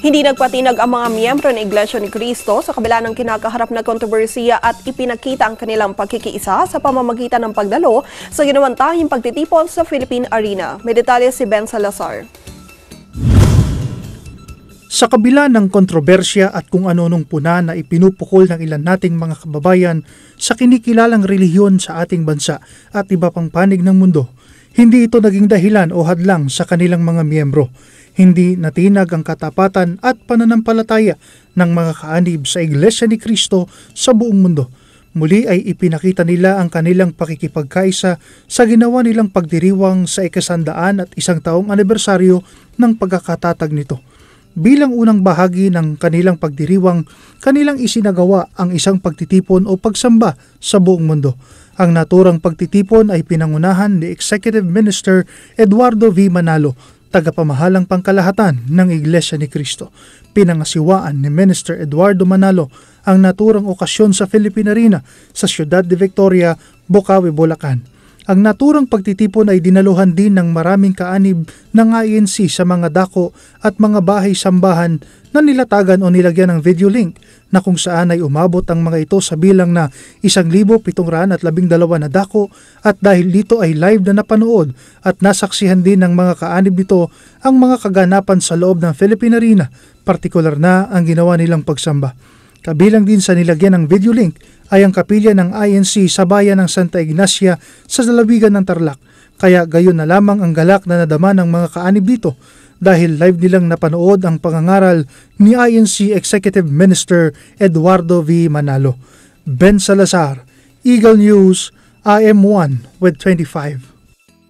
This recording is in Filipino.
Hindi nagpatinag ang mga miyembro ng Iglesia ni Cristo sa kabila ng kinakaharap na kontrobersiya at ipinakita ang kanilang pagkikiisa sa pamamagitan ng pagdalo sa ginawantahing pagtitipon sa Philippine Arena. May detalye si Ben Salazar. Sa kabila ng kontrobersya at kung ano-nong puna na ipinupukol ng ilan nating mga kababayan sa kinikilalang relihiyon sa ating bansa at iba pang panig ng mundo, hindi ito naging dahilan o hadlang sa kanilang mga miyembro hindi natinag ang katapatan at pananampalataya ng mga kaanib sa Iglesia ni Kristo sa buong mundo. Muli ay ipinakita nila ang kanilang pakikipagkaisa sa ginawa nilang pagdiriwang sa ikasandaan at isang taong anibersaryo ng pagkakatatag nito. Bilang unang bahagi ng kanilang pagdiriwang, kanilang isinagawa ang isang pagtitipon o pagsamba sa buong mundo. Ang naturang pagtitipon ay pinangunahan ni Executive Minister Eduardo V. Manalo tagapamahalang pangkalahatan ng Iglesia ni Kristo. Pinangasiwaan ni Minister Eduardo Manalo ang naturang okasyon sa Filipina Rina sa siyudad de Victoria, Bukawi, Bulacan ang naturang pagtitipon ay dinaluhan din ng maraming kaanib ng INC sa mga dako at mga bahay sambahan na nilatagan o nilagyan ng video link na kung saan ay umabot ang mga ito sa bilang na 1,712 na dako at dahil dito ay live na napanood at nasaksihan din ng mga kaanib nito ang mga kaganapan sa loob ng Philippine Arena, partikular na ang ginawa nilang pagsamba. Kabilang din sa nilagyan ng video link ay ang kapilya ng INC sa bayan ng Santa Ignacia sa lalawigan ng Tarlac. Kaya gayon na lamang ang galak na nadama ng mga kaanib dito dahil live nilang napanood ang pangangaral ni INC Executive Minister Eduardo V. Manalo. Ben Salazar, Eagle News, AM1 with 25.